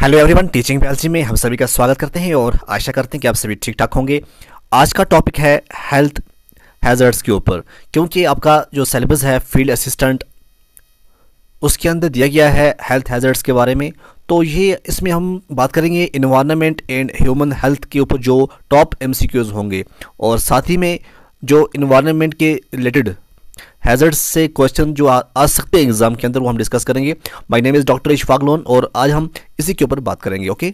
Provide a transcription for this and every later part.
Hello everyone teaching policy में हम सभी का स्वागत करते हैं और आशा करते हैं कि आप सभी ठीक ठाक होंगे आज का टॉपिक है हेल्थ हैजर्ड्स के ऊपर क्योंकि आपका जो सिलेबस है फील्ड असिस्टेंट उसके अंदर दिया गया है हेल्थ हैजर्ड्स के बारे में तो ये इसमें हम बात करेंगे इन्वायरमेंट एंड ह्यूमन हेल्थ के ऊपर जो टॉप एम होंगे और साथ ही में जो इन्वायरमेंट के रिलेटेड हैजर्ड से क्वेश्चन जो आ, आ सकते हैं एग्जाम के अंदर वो हम डिस्कस करेंगे my name is doctor Ishfaq Lone और आज हम इसी के ऊपर बात करेंगे ओके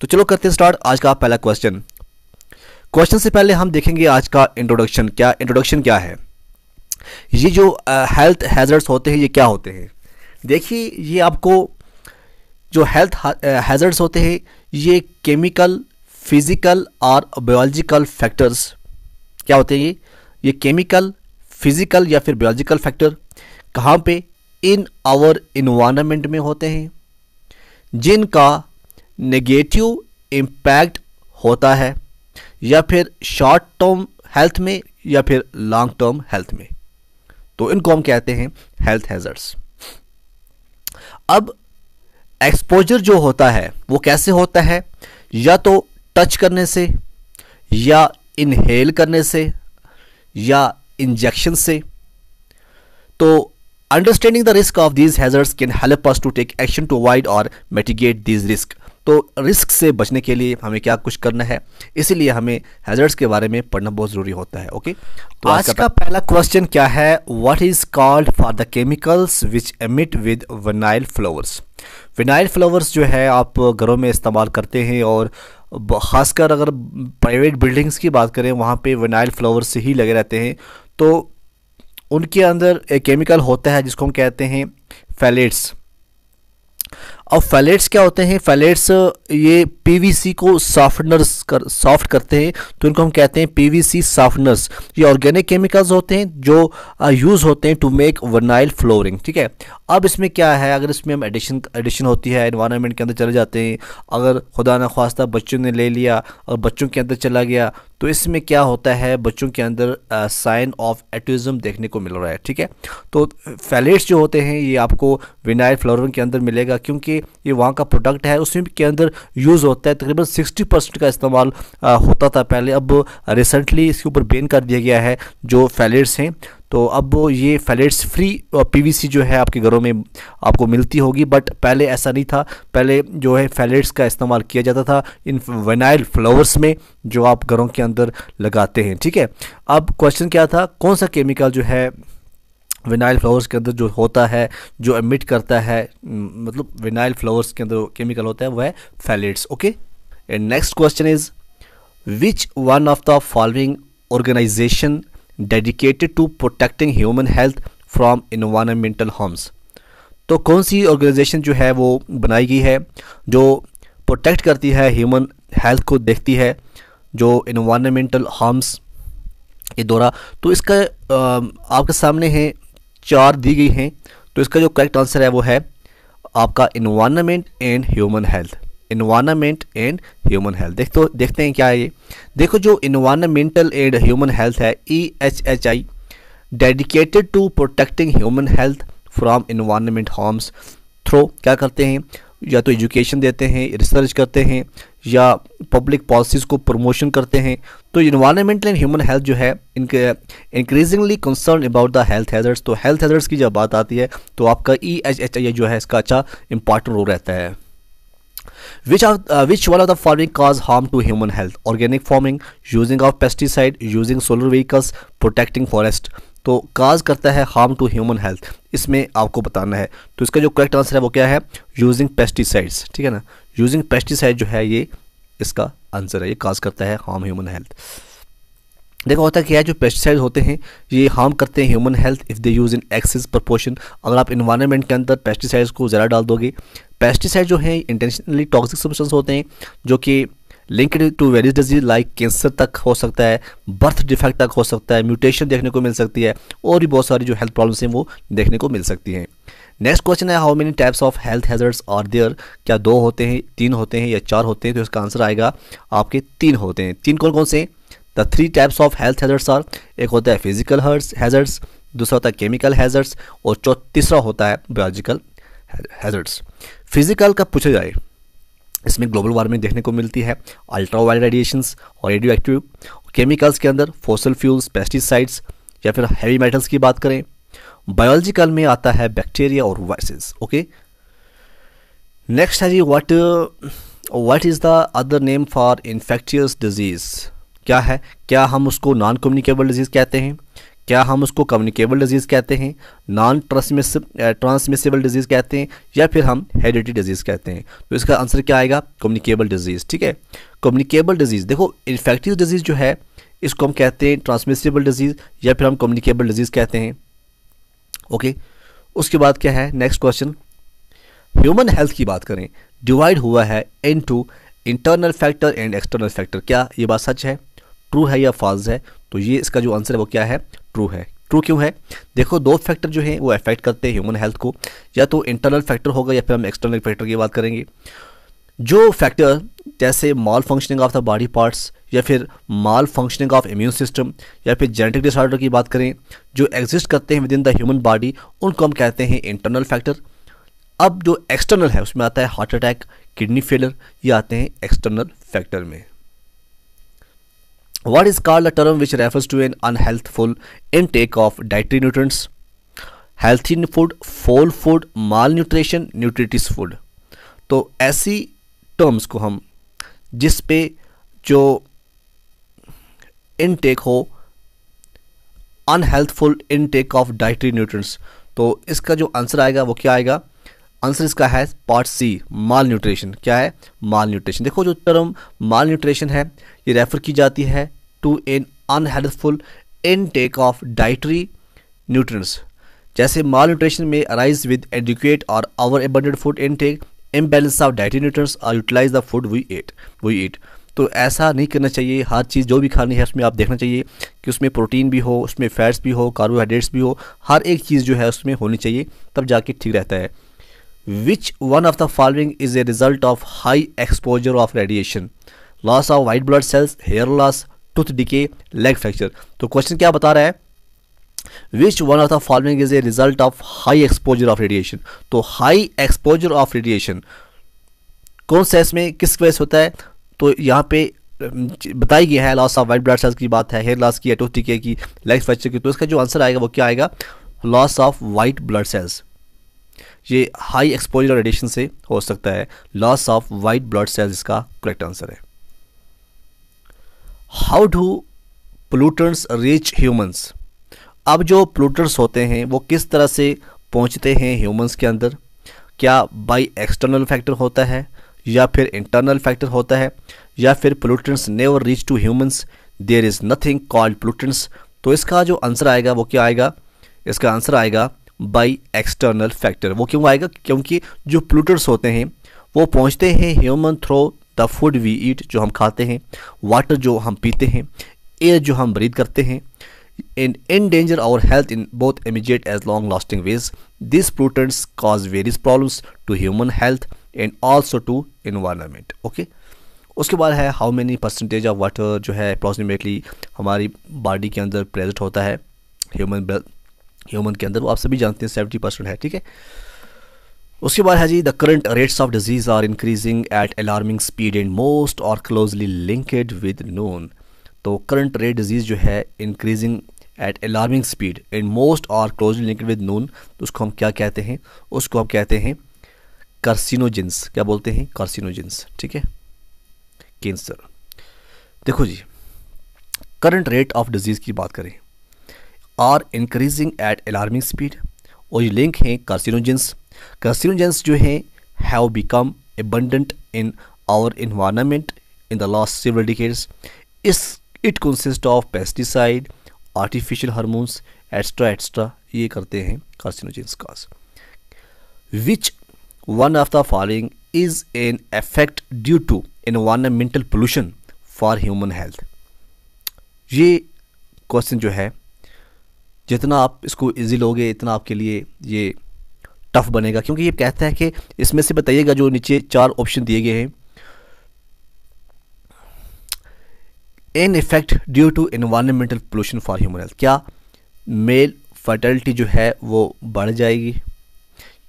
तो चलो करते हैं स्टार्ट आज का पहला क्वेश्चन क्वेश्चन से पहले हम देखेंगे आज का इंट्रोडक्शन क्या इंट्रोडक्शन क्या है ये जो हेल्थ हैजर्ड्स होते हैं ये क्या होते हैं देखिए ये आपको जो हेल्थ हैजर्ड्स होते हैं ये केमिकल फिजिकल और बायोलॉजिकल फैक्टर्स क्या होते हैं ये ये केमिकल फिजिकल या फिर बायोलॉजिकल फैक्टर कहाँ पे इन आवर इन्वायरमेंट में होते हैं जिनका नेगेटिव इम्पैक्ट होता है या फिर शॉर्ट टर्म हेल्थ में या फिर लॉन्ग टर्म हेल्थ में तो इनको हम कहते हैं हेल्थ हैजर्ड्स अब एक्सपोजर जो होता है वो कैसे होता है या तो टच करने से या इनहेल करने से या इंजेक्शन से तो understanding the risk of these hazards can help us to take action to avoid और मेटिगेट दीज रिस्क तो रिस्क से बचने के लिए हमें क्या कुछ करना है इसीलिए हमें हैजर्ड्स के बारे में पढ़ना बहुत ज़रूरी होता है ओके तो आज, आज का पहला क्वेश्चन क्या है what is called for the chemicals which emit with vinyl flowers vinyl flowers जो है आप घरों में इस्तेमाल करते हैं और ख़ासकर अगर प्राइवेट बिल्डिंग्स की बात करें वहाँ पर विनाइल फ्लावर्स ही लगे रहते हैं तो उनके अंदर एक केमिकल होता है जिसको हम कहते हैं फैलेट्स अब फैलेट्स क्या होते हैं फैलेट्स ये पीवीसी को सॉफ्टनर्स कर सॉफ्ट करते हैं तो इनको हम कहते हैं पीवीसी सॉफ्टनर्स ये ऑर्गेनिक केमिकल्स होते हैं जो यूज़ होते हैं टू मेक वनाइल फ्लोरिंग ठीक है अब इसमें क्या है अगर इसमें हम एडिशन एडिशन होती है इन्वायरमेंट के अंदर चले जाते हैं अगर खुदा ना खास्ता बच्चों ने ले लिया और बच्चों के अंदर चला गया तो इसमें क्या होता है बच्चों के अंदर साइन ऑफ एटिज़म देखने को मिल रहा है ठीक है तो फैलेट्स जो होते हैं ये आपको विनाइल फ्लोर के अंदर मिलेगा क्योंकि ये वहाँ का प्रोडक्ट है उसमें के अंदर यूज़ होता है तकरीबन सिक्सटी परसेंट का इस्तेमाल होता था पहले अब रिसेंटली इसके ऊपर बेन कर दिया गया है जो फैलेट्स हैं तो अब ये फैलेट्स फ्री पीवीसी जो है आपके घरों में आपको मिलती होगी बट पहले ऐसा नहीं था पहले जो है फैलेट्स का इस्तेमाल किया जाता था इन वेनाइल फ्लावर्स में जो आप घरों के अंदर लगाते हैं ठीक है अब क्वेश्चन क्या था कौन सा केमिकल जो है विनाइल फ्लावर्स के अंदर जो होता है जो एमिट करता है मतलब विनाइल फ्लावर्स के अंदर केमिकल होता है वह है phthalates okay and next question is which one of the following organisation dedicated to protecting human health from environmental harms तो कौन सी ऑर्गेनाइजेशन जो है वो बनाई गई है जो प्रोटेक्ट करती है ह्यूमन हेल्थ को देखती है जो इन्वामेंटल हॉम्स के दौरा तो इसका आपके सामने हैं चार दी गई हैं तो इसका जो करेक्ट आंसर है वो है आपका environment and human health environment and human health देख तो देखते हैं क्या है ये देखो जो इन्वायरमेंटल एंड ह्यूमन हेल्थ है E H H I dedicated to protecting human health from environment harms through क्या करते हैं या तो एजुकेशन देते हैं रिसर्च करते हैं या पब्लिक पॉलिसीज़ को प्रमोशन करते हैं तो इन्वायरमेंटल एंड ह्यूमन हेल्थ जो है इनके increasingly concern about the health hazards तो हेल्थ हैजर्ड्स की जब बात आती है तो आपका ई एच एच आई जो है इसका अच्छा इंपॉर्टेंट रोल रहता है Which, are, uh, which one of the farming cause harm to human health? Organic farming, using of pesticide, using solar vehicles, protecting forest. तो काज करता है हार्म टू ह्यूमन हेल्थ इसमें आपको बताना है तो इसका जो करेक्ट आंसर है वो क्या है यूजिंग पेस्टिसाइड्स ठीक है ना यूजिंग पेस्टिसाइड जो है ये इसका आंसर है ये काज करता है हार्म ह्यूमन हेल्थ देखो होता क्या है जो पेस्टिसाइड होते हैं ये हार्म करते हैं human health if they use in excess proportion अगर आप इन्वायरमेंट के अंदर पेस्टिसाइड्स को ज़्यादा डाल दोगे पेस्टिसाइड जो हैं इंटेंशनली टॉक्सिक सब्सटेंस होते हैं जो कि linked to various disease like cancer तक हो सकता है बर्थ डिफेक्ट तक हो सकता है म्यूटेशन देखने को मिल सकती है और भी बहुत सारी जो हेल्थ प्रॉब्लम्स हैं वो देखने को मिल सकती हैं नेक्स्ट क्वेश्चन है how many types of health hazards are there क्या दो होते हैं तीन होते हैं या चार होते हैं तो इसका आंसर आएगा आपके तीन होते हैं तीन कौन कौन से the three types of health hazards are एक होता है फिजिकल हैजर्ड्स दूसरा होता है केमिकल हैजर्ड्स और तीसरा होता है बायोलॉजिकल हैजर्ड्स फिजिकल का पूछा जाए इसमें ग्लोबल वार्मिंग देखने को मिलती है अल्ट्रा वाइल्ड रेडिएशंस और रेडियो एक्टिव केमिकल्स के अंदर फोसल फ्यूल्स पेस्टिसाइड्स या फिर हैवी मेटल्स की बात करें बायोलॉजिकल में आता है बैक्टीरिया और वायरसेस ओके नेक्स्ट है जी what what is the other name for infectious disease क्या है क्या हम उसको नॉन कम्युनिकेबल डिजीज़ कहते हैं क्या हम उसको कम्युनिकेबल डिजीज़ कहते हैं नॉन ट्रांसमिस ट्रांसमिसेबल डिजीज़ कहते हैं या फिर हम हेडिटी डिजीज़ कहते हैं तो इसका आंसर क्या आएगा कम्युनिकेबल डिजीज़ ठीक है कम्युनिकेबल डिजीज़ देखो इन्फेक्टिव डिजीज़ जो है इसको हम कहते हैं ट्रांसमिसेबल डिजीज़ या फिर हम कम्युनिकेबल डिजीज़ कहते हैं ओके उसके बाद क्या है नेक्स्ट क्वेश्चन ह्यूमन हेल्थ की बात करें डिवाइड हुआ है into internal factor and external factor क्या ये बात सच है ट्रू है या फॉल्स है तो ये इसका जो आंसर है वो क्या है ट्रू है ट्रू क्यों है देखो दो फैक्टर जो है वो अफेक्ट करते हैं ह्यूमन हेल्थ को या तो इंटरनल फैक्टर होगा या फिर हम एक्सटर्नल फैक्टर की बात करेंगे जो फैक्टर जैसे malfunctioning of the body parts या फिर malfunctioning of immune system या फिर जेनेटिक डिसऑर्डर की बात करें जो एग्जिस्ट करते हैं within the human body उनको हम कहते हैं इंटरनल फैक्टर अब जो एक्सटर्नल है उसमें आता है हार्ट अटैक किडनी फेलर ये आते हैं एक्सटर्नल फैक्टर में What is called a term which refers to an unhealthful intake of dietary nutrients? Healthy food, food food, malnutrition, nutritious food. तो ऐसी टर्म्स को हम जिस पे जो इनटेक हो unhealthful intake of dietary nutrients तो इसका जो आंसर आएगा वो क्या आएगा आंसर इसका है पार्ट सी माल न्यूट्रिशन क्या है माल न्यूट्रिशन देखो जो टर्म माल न्यूट्रिशन है ये रेफर की जाती है an unhelpful intake of dietary nutrients जैसे माल न्यूट्रिशन में अराइज विद एडिक्वेट और over abundant food intake imbalance of dietary nutrients और utilise the food we ate we eat तो ऐसा नहीं करना चाहिए हर चीज़ जो भी खानी है उसमें आप देखना चाहिए कि उसमें प्रोटीन भी हो उसमें फैट्स भी हो कार्बोहाइड्रेट्स भी हो हर एक चीज़ जो है उसमें होनी चाहिए तब जाके ठीक रहता है which one of the following is a result of high exposure of radiation loss of white blood cells hair loss tooth decay leg fracture तो क्वेश्चन क्या बता रहा है which one of the following is a result of high exposure of radiation तो high exposure of radiation कौन सा इसमें किस वजह से होता है तो यहाँ पे बताया गया है loss of white blood cells की बात है हेयर लॉस की टूथ डिके की लेग फ्रैक्चर की तो इसका जो आंसर आएगा वो क्या आएगा loss of white blood cells ये हाई एक्सपोजर रेडिएशन से हो सकता है loss of white blood cells इसका करेक्ट आंसर है how do pollutants reach humans अब जो प्लूटर्स होते हैं वो किस तरह से पहुंचते हैं ह्यूमंस के अंदर क्या बाय एक्सटर्नल फैक्टर होता है या फिर इंटरनल फैक्टर होता है या फिर pollutants never reach to humans there is nothing called pollutants तो इसका जो आंसर आएगा वो क्या आएगा इसका आंसर आएगा बाय एक्सटर्नल फैक्टर वो क्यों आएगा क्योंकि जो प्लूटर्स होते हैं वो पहुंचते हैं human through the food we eat जो हम खाते हैं वाटर जो हम पीते हैं एयर जो हम ब्रीद करते हैं and endanger our health in both immediate as long lasting ways this pollutants cause various problems to human health and also to environment okay उसके बाद है how many percentage of water जो है approximately हमारी body के अंदर present होता है ह्यूमन ह्यूमन के अंदर वो आप सभी जानते हैं सेवेंटी परसेंट है ठीक है उसके बाद है जी the current rates of disease are increasing at alarming speed and most और क्लोजली लिंकेड विद नोन तो करंट रेट डिजीज़ जो है increasing at alarming speed and most और क्लोजली लिंकड विद नोन तो उसको हम क्या कहते हैं उसको हम कहते हैं कार्सिनोजिन्स क्या बोलते हैं कार्सिनोजिन्स ठीक है कैंसर देखो जी करंट रेट ऑफ डिजीज़ की बात करें are increasing at alarming speed और ये लिंक हैं कार्सिनोजेंस कंस्यूजेंस जो हैं have become abundant in our environment in the last several decades is it consist of pesticide artificial hormones extra etcetera ये करते हैं carcinogens cause which one of the following is an effect due to environmental pollution for human health ये question जो है जितना आप इसको easy लोगे इतना आपके लिए ये टफ बनेगा क्योंकि ये कहता है कि इसमें से बताइएगा जो नीचे चार ऑप्शन दिए गए हैं in effect due to environmental pollution for human health क्या मेल फर्टिलिटी जो है वो बढ़ जाएगी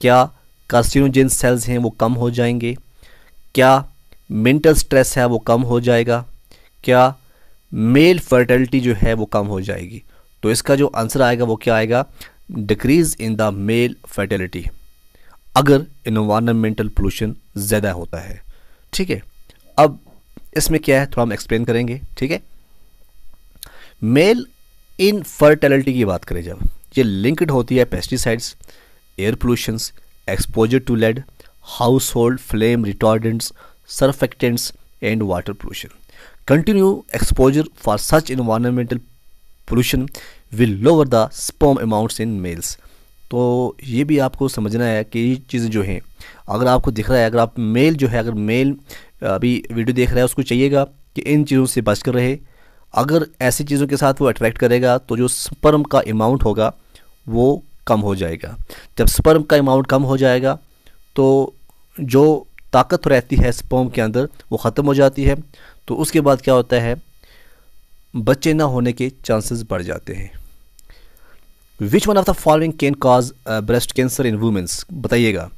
क्या कार्सिनोजेन सेल्स हैं वो कम हो जाएंगे क्या मेंटल स्ट्रेस है वो कम हो जाएगा क्या मेल फर्टिलिटी जो है वो कम हो जाएगी तो इसका जो आंसर आएगा वो क्या आएगा decrease in the male fertility अगर इन्वामेंटल पोल्यूशन ज़्यादा होता है ठीक है अब इसमें क्या है थोड़ा हम एक्सप्लेन करेंगे ठीक है मेल इन फर्टेलिटी की बात करें जब ये लिंक्ड होती है pesticides air pollutions exposure to lead household flame retardants surfactants and water pollution continue exposure for such environmental pollution will lower the sperm amounts in males तो ये भी आपको समझना है कि ये चीज़ें जो हैं अगर आपको दिख रहा है अगर आप मेल जो है अगर मेल अभी वीडियो देख रहा है उसको चाहिएगा कि इन चीज़ों से बच कर रहे अगर ऐसी चीज़ों के साथ वो अट्रैक्ट करेगा तो जो स्पर्म का अमाउंट होगा वो कम हो जाएगा जब स्पर्म का अमाउंट कम हो जाएगा तो जो ताकत रहती है स्पर्म के अंदर वो ख़त्म हो जाती है तो उसके बाद क्या होता है बच्चे ना होने के चांसेस बढ़ जाते हैं which one of the following can cause breast cancer in womens बताइएगा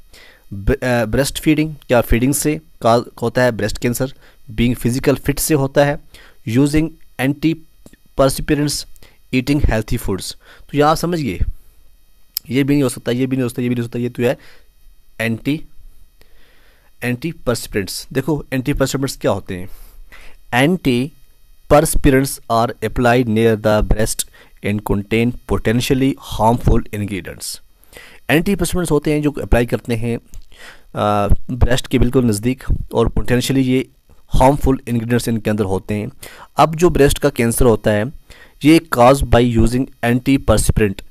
ब्रेस्ट फीडिंग uh, क्या फीडिंग से काज होता है breast cancer being physical fit से होता है using antiperspirants eating healthy foods तो यह आप समझिए ये भी नहीं हो सकता ये भी नहीं हो सकता ये भी नहीं हो सकता ये तो है एंटी एंटी परसिपेरेंट्स देखो एंटी परसिपेरेंट्स क्या होते हैं antiperspirants are applied near the breast and contain potentially harmful ingredients antidepressants होते हैं जो अप्लाई करते हैं ब्रेस्ट के बिल्कुल नज़दीक और पोटेंशियली ये हार्मफुल इंग्रेडिएंट्स इनके अंदर होते हैं अब जो ब्रेस्ट का कैंसर होता है ये cause by using antiperspirant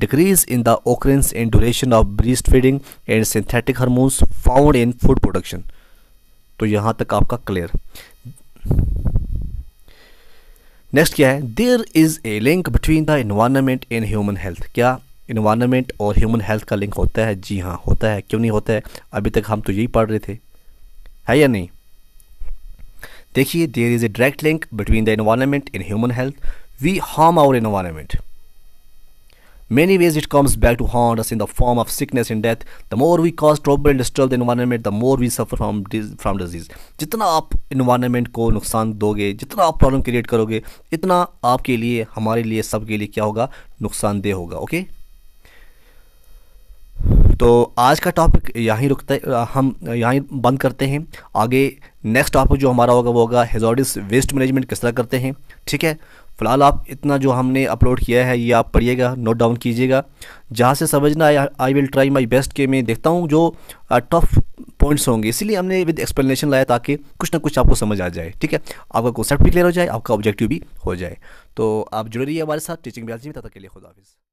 decrease in the occurrence and duration of breast feeding and synthetic hormones found in food production तो यहाँ तक आपका क्लियर नेक्स्ट क्या है there is a link between the environment in human health क्या environment और human health का link होता है जी हाँ होता है क्यों नहीं होता है अभी तक हम तो यही पढ़ रहे थे है या नहीं देखिए there is a direct link between the environment in human health we harm our environment Many ways it comes back to haunt us in the form of sickness and death. The more we cause trouble and disturb the environment, the more we suffer from from disease. jitna जितना आप environment को नुकसान दोगे जितना आप problem create करोगे इतना आपके लिए हमारे लिए liye kya hoga nuksan de hoga okay तो आज का टॉपिक यहीं रुकता है हम यहीं बंद करते हैं आगे नेक्स्ट टॉपिक जो हमारा होगा वो होगा हेजोडिस वेस्ट मैनेजमेंट किस तरह करते हैं ठीक है फ़िलहाल आप इतना जो हमने अपलोड किया है ये आप पढ़िएगा नोट डाउन कीजिएगा जहाँ से समझना है I will try my best के मैं देखता हूँ जो टफ पॉइंट्स होंगे इसलिए हमने विद एक्सप्लेनेशन लाया ताकि कुछ ना कुछ आपको समझ आ जाए ठीक है आपका कॉन्सेप्ट भी क्लियर हो जाए आपका ऑब्जेक्टिव भी हो जाए तो आप जुड़े रहिए हमारे साथ टीचिंग बयालजी में तथा के लिए खुदाफिज़